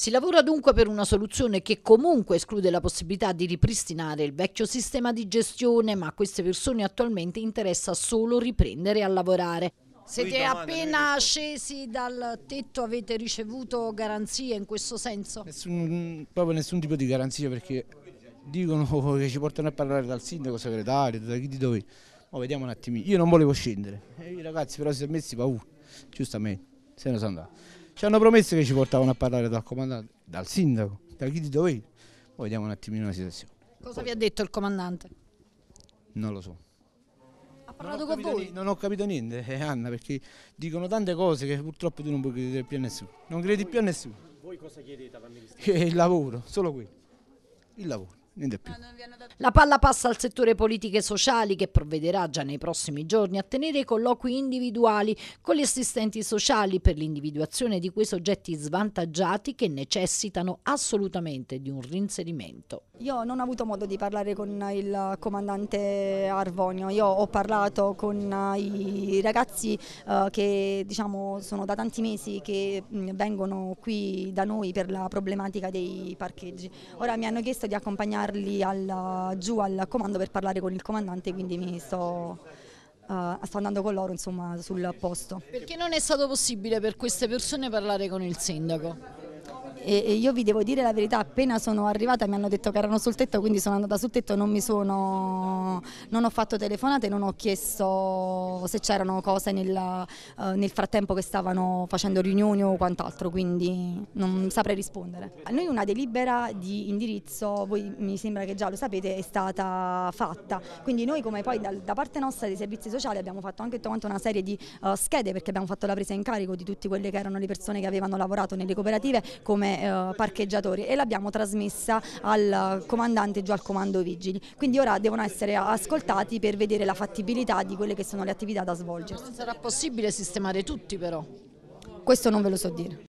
Si lavora dunque per una soluzione che comunque esclude la possibilità di ripristinare il vecchio sistema di gestione, ma a queste persone attualmente interessa solo riprendere a lavorare. Siete appena scesi dal tetto, avete ricevuto garanzie in questo senso? Nessun, proprio nessun tipo di garanzia perché dicono che ci portano a parlare dal sindaco, segretario, da chi di dove. Ma vediamo un attimino, io non volevo scendere, i ragazzi però si sono messi paura, giustamente, se ne sono andati. Ci hanno promesso che ci portavano a parlare dal comandante, dal sindaco, da chi di dove. Poi vediamo un attimino la situazione. Cosa vi ha detto il comandante? Non lo so. Ha parlato con voi? Niente, non ho capito niente, eh, Anna, perché dicono tante cose che purtroppo tu non puoi credere più a nessuno. Non credi voi, più a nessuno. Voi cosa chiedete all'amministrazione? Il lavoro, solo quello. Il lavoro niente più. La palla passa al settore politiche sociali che provvederà già nei prossimi giorni a tenere colloqui individuali con gli assistenti sociali per l'individuazione di quei soggetti svantaggiati che necessitano assolutamente di un rinserimento. Io non ho avuto modo di parlare con il comandante Arvonio, io ho parlato con eh, i ragazzi eh, che diciamo, sono da tanti mesi che mm, vengono qui da noi per la problematica dei parcheggi. Ora mi hanno chiesto di accompagnare accompagnarli alla, giù al comando per parlare con il comandante, quindi mi sto... Uh, sto andando con loro insomma, sul posto. Perché non è stato possibile per queste persone parlare con il sindaco? e, io vi devo dire la verità, appena sono arrivata mi hanno detto che erano sul tetto, quindi sono andata sul tetto, non mi sono, non ho fatto telefonate, non ho chiesto se c'erano cose nel, eh, nel, frattempo che stavano facendo riunioni o quant'altro, quindi non saprei rispondere. A noi una delibera di indirizzo, voi mi sembra che già lo sapete, è stata fatta, quindi noi come poi da, da parte nostra dei servizi sociali abbiamo fatto anche una serie di uh, schede perché abbiamo fatto la presa in carico di tutte quelle che erano le persone che avevano lavorato nelle cooperative come come eh, parcheggiatori e l'abbiamo trasmessa al comandante giù al comando vigili. Quindi ora devono essere ascoltati per vedere la fattibilità di quelle che sono le attività da svolgere. Non sarà possibile sistemare tutti però? Questo non ve lo so dire.